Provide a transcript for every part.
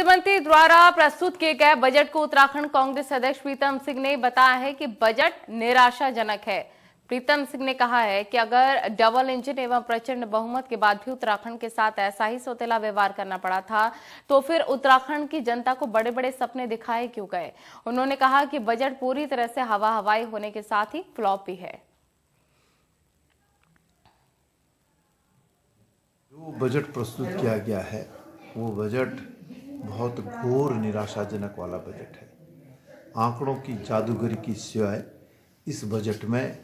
वित्त मंत्री द्वारा प्रस्तुत किए गए बजट को उत्तराखंड कांग्रेस अध्यक्ष प्रीतम सिंह ने बताया है कि बजट निराशाजनक है प्रीतम सिंह ने कहा है कि अगर डबल इंजन एवं प्रचंड बहुमत के बाद भी उत्तराखंड के साथ ऐसा ही सोतेला व्यवहार करना पड़ा था तो फिर उत्तराखंड की जनता को बड़े बड़े सपने दिखाए क्यों गए उन्होंने कहा कि बजट पूरी तरह से हवा हवाई होने के साथ ही फ्लॉप भी है जो बजट प्रस्तुत किया गया है वो बजट बहुत घोर निराशाजनक वाला बजट है आंकड़ों की जादूगरी की सिवाय इस बजट में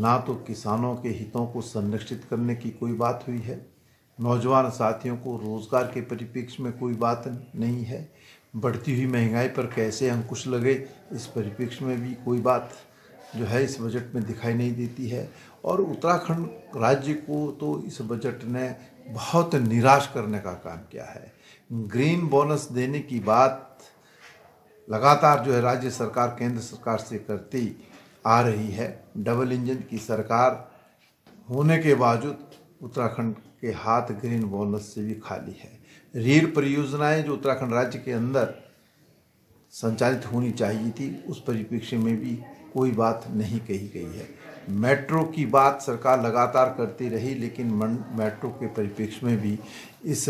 ना तो किसानों के हितों को संरक्षित करने की कोई बात हुई है नौजवान साथियों को रोज़गार के परिप्रेक्ष्य में कोई बात नहीं है बढ़ती हुई महंगाई पर कैसे अंकुश लगे इस परिप्रेक्ष्य में भी कोई बात जो है इस बजट में दिखाई नहीं देती है और उत्तराखंड राज्य को तो इस बजट ने बहुत निराश करने का काम किया है ग्रीन बोनस देने की बात लगातार जो है राज्य सरकार केंद्र सरकार से करती आ रही है डबल इंजन की सरकार होने के बावजूद उत्तराखंड के हाथ ग्रीन बोनस से भी खाली है रीढ़ परियोजनाएं जो उत्तराखंड राज्य के अंदर संचालित होनी चाहिए थी उस परिप्रेक्ष्य में भी कोई बात नहीं कही गई है मेट्रो की बात सरकार लगातार करती रही लेकिन मेट्रो के परिप्रेक्ष्य में भी इस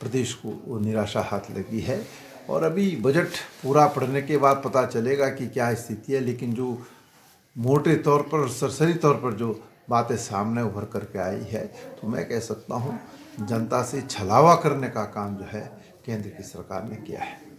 प्रदेश को निराशा हाथ लगी है और अभी बजट पूरा पढ़ने के बाद पता चलेगा कि क्या स्थिति है लेकिन जो मोटे तौर पर सरसरी तौर पर जो बातें सामने उभर करके आई है तो मैं कह सकता हूँ जनता से छलावा करने का काम जो है केंद्र की सरकार ने किया है